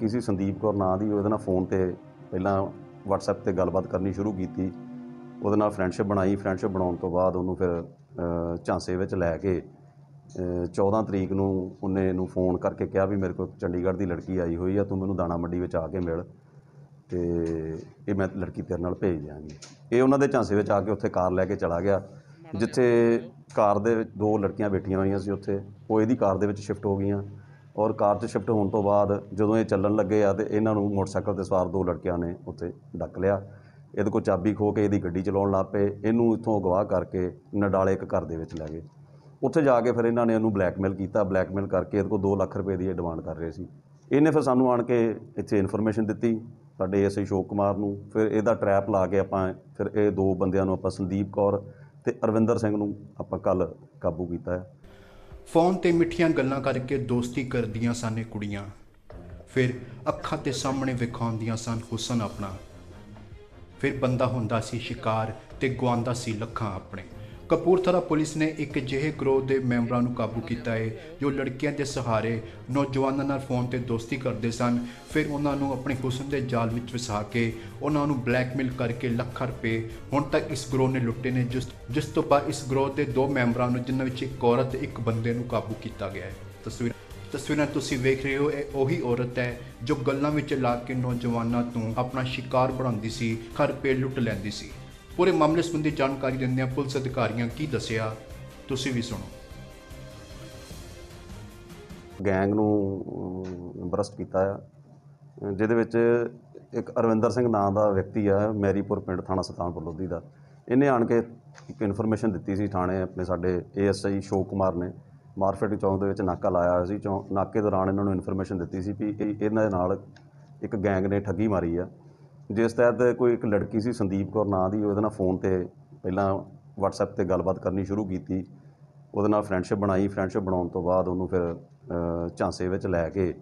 ਕਿਸੇ ਸੰਦੀਪ ਕੌਰ ਨਾਂ ਦੀ ਉਹਦੇ ਨਾਲ ਫੋਨ ਤੇ ਪਹਿਲਾਂ WhatsApp ਤੇ ਗੱਲਬਾਤ ਕਰਨੀ ਸ਼ੁਰੂ ਕੀਤੀ ਉਹਦੇ ਨਾਲ ਫਰੈਂਡਸ਼ਿਪ ਬਣਾਈ ਫਰੈਂਡਸ਼ਿਪ ਬਣਾਉਣ ਤੋਂ ਬਾਅਦ ਉਹਨੂੰ ਫਿਰ ਝਾਂਸੇ ਵਿੱਚ ਲੈ ਕੇ 14 ਤਰੀਕ ਨੂੰ ਉਹਨੇ ਇਹਨੂੰ ਫੋਨ ਕਰਕੇ ਕਿਹਾ ਵੀ ਮੇਰੇ ਕੋਲ ਚੰਡੀਗੜ੍ਹ ਦੀ ਲੜਕੀ ਆਈ ਹੋਈ ਆ ਤੂੰ ਮੈਨੂੰ ਦਾਣਾ ਮੰਡੀ ਵਿੱਚ ਆ ਕੇ ਮਿਲ ਤੇ ਇਹ ਮੈਂ ਲੜਕੀ ਤੇਰੇ ਨਾਲ ਭੇਜ ਦਿਆਂਗੀ ਇਹ ਉਹਨਾਂ ਦੇ ਝਾਂਸੇ ਵਿੱਚ ਆ ਕੇ ਉੱਥੇ ਕਾਰ ਲੈ ਕੇ ਚਲਾ ਗਿਆ ਜਿੱਥੇ ਕਾਰ ਦੇ ਵਿੱਚ ਦੋ ਲੜਕੀਆਂ ਬੈਠੀਆਂ ਹੋਈਆਂ ਸੀ ਉੱਥੇ ਉਹ ਇਹਦੀ ਕਾਰ ਦੇ ਵਿੱਚ ਸ਼ਿਫਟ ਹੋ ਗਈਆਂ ਔਰ ਕਾਰ 'ਚ ਸ਼ਿਫਟ ਹੋਣ ਤੋਂ ਬਾਅਦ ਜਦੋਂ ਇਹ ਚੱਲਣ ਲੱਗੇ ਆ ਤੇ ਇਹਨਾਂ ਨੂੰ ਮੋਟਰਸਾਈਕਲ ਤੇ ਸਵਾਰ ਦੋ ਲੜਕਿਆਂ ਨੇ ਉੱਥੇ ਡੱਕ ਲਿਆ ਇਹਦੇ ਕੋਲ ਚਾਬੀ ਖੋ ਕੇ ਇਹਦੀ ਗੱਡੀ ਚਲਾਉਣ ਲੱਪੇ ਪਏ ਇਹਨੂੰ ਇੱਥੋਂ ਅਗਵਾ ਕਰਕੇ ਨਡਾਲੇ ਇੱਕ ਘਰ ਦੇ ਵਿੱਚ ਲੈ ਗਏ ਉੱਥੇ ਜਾ ਕੇ ਫਿਰ ਇਹਨਾਂ ਨੇ ਇਹਨੂੰ ਬਲੈਕਮੇਲ ਕੀਤਾ ਬਲੈਕਮੇਲ ਕਰਕੇ ਇਹਦੇ ਕੋਲ 2 ਲੱਖ ਰੁਪਏ ਦੀ ਡਿਮਾਂਡ ਕਰ ਰਹੇ ਸੀ ਇਹਨੇ ਫਿਰ ਸਾਨੂੰ ਆਣ ਕੇ ਇੱਥੇ ਇਨਫੋਰਮੇਸ਼ਨ ਦਿੱਤੀ ਸਾਡੇ ਐਸਆਈ ਸ਼ੋਕ ਕੁਮਾਰ ਨੂੰ ਫਿਰ ਇਹਦਾ ਟਰੈਪ ਲਾ ਕੇ ਆਪਾਂ ਫਿਰ ਇਹ ਦੋ ਬੰਦਿਆਂ ਨੂੰ ਆਪਾਂ ਸੰਦੀਪ ਕੌਰ ਤੇ ਅਰਵਿੰਦਰ ਸਿੰਘ ਨੂੰ ਆਪਾਂ ਕੱਲ ਕਾਬੂ ਕੀਤਾ ਹੈ ਫੋਨ ਤੇ ਮਿੱਠੀਆਂ ਗੱਲਾਂ ਕਰਕੇ ਦੋਸਤੀ ਕਰਦੀਆਂ ਸਨ ਇਹ ਕੁੜੀਆਂ ਫਿਰ ਅੱਖਾਂ ਤੇ ਸਾਹਮਣੇ ਵਿਖਾਉਂਦੀਆਂ ਸਨ ਹੁਸਨ ਆਪਣਾ ਫਿਰ ਬੰਦਾ ਹੁੰਦਾ ਸੀ ਸ਼ਿਕਾਰ ਤੇ ਗਵਾਉਂਦਾ ਸੀ ਲੱਖਾਂ ਆਪਣੇ ਕਪੂਰਥਲਾ ਪੁਲਿਸ ਨੇ ਇੱਕ ਜਿਹੇ ਗਰੋਹ ਦੇ ਮੈਂਬਰਾਂ ਨੂੰ ਕਾਬੂ ਕੀਤਾ ਹੈ ਜੋ ਲੜਕੀਆਂ ਦੇ ਸਹਾਰੇ ਨੌਜਵਾਨਾਂ ਨਾਲ ਫੋਨ ਤੇ ਦੋਸਤੀ ਕਰਦੇ ਸਨ ਫਿਰ ਉਹਨਾਂ ਨੂੰ ਆਪਣੇ ਹੁਸਨ ਦੇ ਜਾਲ ਵਿੱਚ ਫਸਾ ਕੇ ਉਹਨਾਂ ਨੂੰ ਬਲੈਕਮੇਲ ਕਰਕੇ ਲੱਖ ਰੁਪਏ ਹੁਣ ਤੱਕ ਇਸ ਗਰੋਹ ਨੇ ਲੁੱਟੇ ਨੇ ਜਿਸ ਜਿਸ ਤੋਂ ਬਾਅਦ ਇਸ ਗਰੋਹ ਦੇ ਦੋ ਮੈਂਬਰਾਂ ਨੂੰ ਜਿਨ੍ਹਾਂ ਵਿੱਚ ਇੱਕ ਔਰਤ ਤੇ ਇੱਕ ਬੰਦੇ ਨੂੰ ਕਾਬੂ ਕੀਤਾ ਗਿਆ ਹੈ ਤਸਵੀਰ ਤਸਵੀਰਾਂ ਤੁਸੀਂ ਵੇਖ ਰਹੇ ਹੋ ਇਹ ਉਹੀ ਔਰਤ ਹੈ ਜੋ ਗੱਲਾਂ ਵਿੱਚ ਲਾ ਕੇ ਨੌਜਵਾਨਾਂ ਤੋਂ ਆਪਣਾ ਸ਼ਿਕਾਰ ਬਣਾਉਂਦੀ ਸੀ ਘਰ ਪੇ ਲੁੱਟ ਲੈਂਦੀ ਸੀ ਪੂਰੇ ਮਾਮਲੇ ਸੰਬੰਧੀ ਜਾਣਕਾਰੀ ਆ ਪੁਲਿਸ ਅਧਿਕਾਰੀਆਂ ਕੀ ਦੱਸਿਆ ਤੁਸੀਂ ਵੀ ਸੁਣੋ ਗੈਂਗ ਨੂੰ ਬਰਸਟ ਕੀਤਾ ਆ ਜਿਹਦੇ ਵਿੱਚ ਇੱਕ ਅਰਵਿੰਦਰ ਸਿੰਘ ਨਾਮ ਦਾ ਵਿਅਕਤੀ ਆ ਮੈਰੀਪੁਰ ਪਿੰਡ ਥਾਣਾ ਸਤਾਨਪੁਰ ਲੋਧੀ ਦਾ ਇਹਨੇ ਆਣ ਕੇ ਇੱਕ ਇਨਫੋਰਮੇਸ਼ਨ ਦਿੱਤੀ ਸੀ ਥਾਣੇ ਆਪਣੇ ਸਾਡੇ ਏਐਸਆਈ ਸ਼ੋਕ ਕੁਮਾਰ ਨੇ ਮਾਰਫੇਟ ਚੌਂਕ ਦੇ ਵਿੱਚ ਨਾਕਾ ਲਾਇਆ ਸੀ ਚੌਂ ਨਾਕੇ ਦੌਰਾਨ ਇਹਨਾਂ ਨੂੰ ਇਨਫੋਰਮੇਸ਼ਨ ਦਿੱਤੀ ਸੀ ਕਿ ਇਹਨਾਂ ਦੇ ਨਾਲ ਇੱਕ ਗੈਂਗ ਨੇ ਠੱਗੀ ਮਾਰੀ ਆ ਜਿਸ ਤਹਿਤ ਕੋਈ ਇੱਕ ਲੜਕੀ ਸੀ ਸੰਦੀਪ ਕੌਰ ਨਾਂ ਦੀ ਉਹਦੇ ਨਾਲ ਫੋਨ ਤੇ ਪਹਿਲਾਂ WhatsApp ਤੇ ਗੱਲਬਾਤ ਕਰਨੀ ਸ਼ੁਰੂ ਕੀਤੀ ਉਹਦੇ ਨਾਲ ਫਰੈਂਡਸ਼ਿਪ ਬਣਾਈ ਫਰੈਂਡਸ਼ਿਪ ਬਣਾਉਣ ਤੋਂ ਬਾਅਦ ਉਹਨੂੰ ਫਿਰ ਝਾਂਸੇ ਵਿੱਚ ਲੈ ਕੇ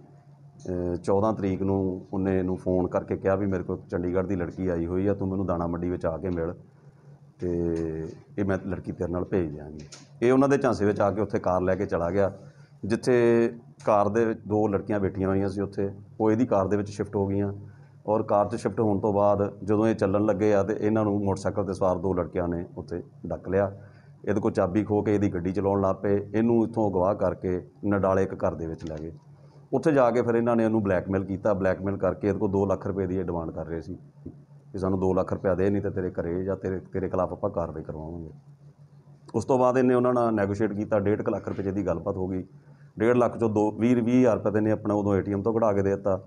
14 ਤਰੀਕ ਨੂੰ ਉਹਨੇ ਇਹਨੂੰ ਫੋਨ ਕਰਕੇ ਕਿਹਾ ਵੀ ਮੇਰੇ ਕੋਲ ਚੰਡੀਗੜ੍ਹ ਦੀ ਲੜਕੀ ਆਈ ਹੋਈ ਆ ਤੂੰ ਮੈਨੂੰ ਦਾਣਾ ਮੰਡੀ ਵਿੱਚ ਆ ਕੇ ਮਿਲ ਤੇ ਇਹ ਮੈਂ ਲੜਕੀ ਤੇਰੇ ਨਾਲ ਭੇਜ ਦਿਆਂਗੀ ਇਹ ਉਹਨਾਂ ਦੇ ਝਾਂਸੇ ਵਿੱਚ ਆ ਕੇ ਉੱਥੇ ਕਾਰ ਲੈ ਕੇ ਚਲਾ ਗਿਆ ਜਿੱਥੇ ਕਾਰ ਦੇ ਵਿੱਚ ਦੋ ਲੜਕੀਆਂ ਬੈਠੀਆਂ ਹੋਈਆਂ ਸੀ ਉੱਥੇ ਉਹ ਇਹਦੀ ਕਾਰ ਦੇ ਵਿੱਚ ਸ਼ਿਫਟ ਹੋ ਗਈਆਂ ਔਰ ਕਾਰ 'ਚ ਸ਼ਿਫਟ ਹੋਣ ਤੋਂ ਬਾਅਦ ਜਦੋਂ ਇਹ ਚੱਲਣ ਲੱਗੇ ਆ ਤੇ ਇਹਨਾਂ ਨੂੰ ਮੋਟਰਸਾਈਕਲ ਤੇ ਸਵਾਰ ਦੋ ਲੜਕਿਆਂ ਨੇ ਉੱਥੇ ਡੱਕ ਲਿਆ ਇਹਦੇ ਕੋਲ ਚਾਬੀ ਖੋ ਕੇ ਇਹਦੀ ਗੱਡੀ ਚਲਾਉਣ ਲੱਗ ਪਏ ਇਹਨੂੰ ਇੱਥੋਂ ਅਗਵਾ ਕਰਕੇ ਨਡਾਲੇ ਇੱਕ ਘਰ ਦੇ ਵਿੱਚ ਲੈ ਗਏ ਉੱਥੇ ਜਾ ਕੇ ਫਿਰ ਇਹਨਾਂ ਨੇ ਇਹਨੂੰ ਬਲੈਕਮੇਲ ਕੀਤਾ ਬਲੈਕਮੇਲ ਕਰਕੇ ਇਹਦੇ ਕੋਲ 2 ਲੱਖ ਰੁਪਏ ਦੀ ਡਿਮਾਂਡ ਕਰ ਰਹੇ ਸੀ ਕਿ ਸਾਨੂੰ 2 ਲੱਖ ਰੁਪਏ ਦੇ ਨਹੀਂ ਤੇ ਤੇਰੇ ਘਰੇ ਜਾਂ ਤੇਰੇ ਤੇਰੇ ਖਿਲਾਫ ਆਪਾਂ ਕਾਰਵਾਈ ਕਰਵਾਵਾਂਗੇ ਉਸ ਤੋਂ ਬਾਅਦ ਇਹਨੇ ਉਹਨਾਂ ਨਾਲ ਨੈਗੋਸ਼ੀਏਟ ਕੀਤਾ 1.5 ਲੱਖ ਰੁਪਏ ਦੀ ਗੱਲਬਾਤ ਹੋ ਗਈ 1.5 ਲੱਖ ਚੋਂ 2 ਹਜ਼ਾਰ ਰੁਪਏ ਦੇ ਨੇ ਆਪਣਾ ਉਦੋਂ ਏਟੀਐਮ ਤੋਂ ਕਢਾ ਕੇ ਦੇ ਦਿੱਤਾ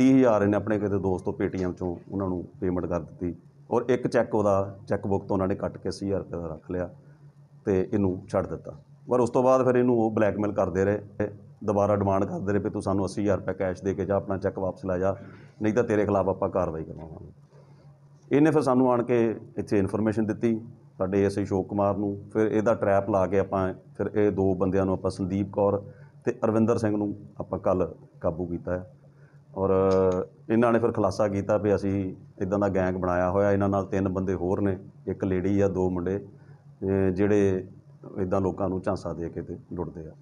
30000 ਇਹਨੇ ਆਪਣੇ ਕਿਤੇ ਦੋਸਤੋਂ ਪੇਟੀਐਮ ਚੋਂ ਉਹਨਾਂ ਨੂੰ ਪੇਮੈਂਟ ਕਰ ਦਿੱਤੀ ਔਰ ਇੱਕ ਚੈੱਕ ਉਹਦਾ ਚੈੱਕ ਬੁੱਕ ਤੋਂ ਉਹਨਾਂ ਨੇ ਕੱਟ ਕੇ 80000 ਰੁਪਏ ਦਾ ਰੱਖ ਲਿਆ ਤੇ ਇਹਨੂੰ ਛੱਡ ਦਿੱਤਾ ਪਰ ਉਸ ਤੋਂ ਬਾਅਦ ਫਿਰ ਇਹਨੂੰ ਉਹ ਬਲੈਕਮੇਲ ਕਰਦੇ ਰਹੇ ਦੁਬਾਰਾ ਡਿਮਾਂਡ ਕਰਦੇ ਰਹੇ ਵੀ ਤੂੰ ਸਾਨੂੰ 80000 ਰੁਪਏ ਕੈਸ਼ ਦੇ ਕੇ ਜਾ ਆਪਣਾ ਚੈੱਕ ਵਾਪਸ ਲੈ ਜਾ ਨਹੀਂ ਤਾਂ ਤੇਰੇ ਖਿਲਾਫ ਆਪਾਂ ਕਾਰਵਾਈ ਕਰਾਵਾਂਗੇ ਇਹਨੇ ਫਿਰ ਸਾਨੂੰ ਆਣ ਕੇ ਇੱਥੇ ਇਨਫੋਰਮੇਸ਼ਨ ਦਿੱਤੀ ਸਾਡੇ ਐਸਏ ਸ਼ੋਕ ਕੁਮਾਰ ਨੂੰ ਫਿਰ ਇਹਦਾ ਟਰੈਪ ਲਾ ਕੇ ਆਪਾਂ ਫਿਰ ਇਹ ਦੋ ਬੰਦਿਆਂ ਨੂੰ ਆਪਾਂ ਸੰਦੀਪ ਕੌਰ ਤੇ ਅਰਵਿੰਦਰ ਸਿੰਘ ਨੂੰ ਆਪਾਂ ਕੱਲ ਕਾਬੂ ਕੀਤਾ ਹੈ ਔਰ ਇਹਨਾਂ ਨੇ ਫਿਰ ਖਲਾਸਾ ਕੀਤਾ ਵੀ ਅਸੀਂ ਇਦਾਂ ਦਾ ਗੈਂਗ ਬਣਾਇਆ ਹੋਇਆ ਇਹਨਾਂ ਨਾਲ ਤਿੰਨ ਬੰਦੇ ਹੋਰ ਨੇ ਇੱਕ ਲੇਡੀ ਆ ਦੋ ਮੁੰਡੇ ਜਿਹੜੇ ਇਦਾਂ ਲੋਕਾਂ ਨੂੰ ਝਾਂਸਾ ਦੇ ਕੇ ਤੇ ਲੁੱਟਦੇ ਆ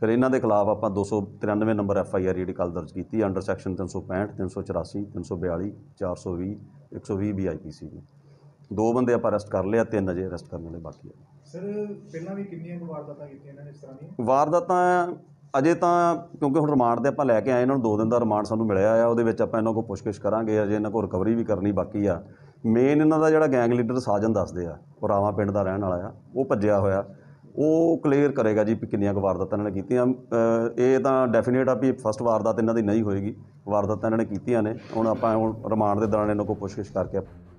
ਫਿਰ ਇਹਨਾਂ ਦੇ ਖਿਲਾਫ ਆਪਾਂ 293 ਨੰਬਰ ਐਫ ਆਈ ਆਰ ਜਿਹੜੀ ਕੱਲ ਦਰਜ ਕੀਤੀ under section 365 384 342 420 120 B I P C ਦੀ ਦੋ ਬੰਦੇ ਆਪਾਂ ਅਰੈਸਟ ਕਰ ਲਿਆ ਤਿੰਨ ਅਜੇ ਅਰੈਸਟ ਕਰਨ ਵਾਲੇ ਬਾਕੀ ਆ ਸਰ ਪਹਿਲਾਂ ਵੀ ਕਿੰਨੀਆਂ ਵਾਰਦਾਤਾਂ ਕੀਤੀਆਂ ਇਹਨਾਂ ਨੇ ਇਸ ਤਰ੍ਹਾਂ ਦੀਆਂ ਵਾਰਦਾਤਾਂ ਅਜੇ ਤਾਂ ਕਿਉਂਕਿ ਹੁਣ ਰਿਮਾਂਡ ਤੇ ਆਪਾਂ ਲੈ ਕੇ ਆਏ ਇਹਨਾਂ ਨੂੰ 2 ਦਿਨ ਦਾ ਰਿਮਾਂਡ ਸਾਨੂੰ ਮਿਲਿਆ ਆ ਉਹਦੇ ਵਿੱਚ ਆਪਾਂ ਇਹਨਾਂ ਕੋਲ ਪੁੱਛਗਿਛ ਕਰਾਂਗੇ ਅਜੇ ਇਹਨਾਂ ਕੋਲ ਰਿਕਵਰੀ ਵੀ ਕਰਨੀ ਬਾਕੀ ਆ ਮੇਨ ਇਹਨਾਂ ਦਾ ਜਿਹੜਾ ਗੈਂਗ ਲੀਡਰ ਸਾਜਨ ਦੱਸਦੇ ਆ ਉਹ ਰਾਵਾ ਪਿੰਡ ਦਾ ਰਹਿਣ ਵਾਲਾ ਆ ਉਹ ਭੱਜਿਆ ਹੋਇਆ ਉਹ ਕਲੀਅਰ ਕਰੇਗਾ ਜੀ ਕਿੰਨੀਆਂ ਗਵਾਰਦਤਾਂ ਵਾਰਦਾਤਾਂ ਇਹਨਾਂ ਨੇ ਕੀਤੀਆਂ ਇਹ ਤਾਂ ਡੈਫੀਨੇਟ ਆ ਵੀ ਫਸਟ ਵਾਰਦਾਤ ਇਹਨਾਂ ਦੀ ਨਹੀਂ ਹੋਏਗੀ ਵਾਰਦਾਤਾਂ ਇਹਨਾਂ ਨੇ ਕੀਤੀਆਂ ਨੇ ਹੁਣ ਆਪਾਂ ਹੁਣ ਰਿਮਾਂਡ ਦੇ ਦੌਰਾਨ ਇਹਨਾਂ ਕੋਲ ਪੁੱਛਗਿਛ ਕਰਕੇ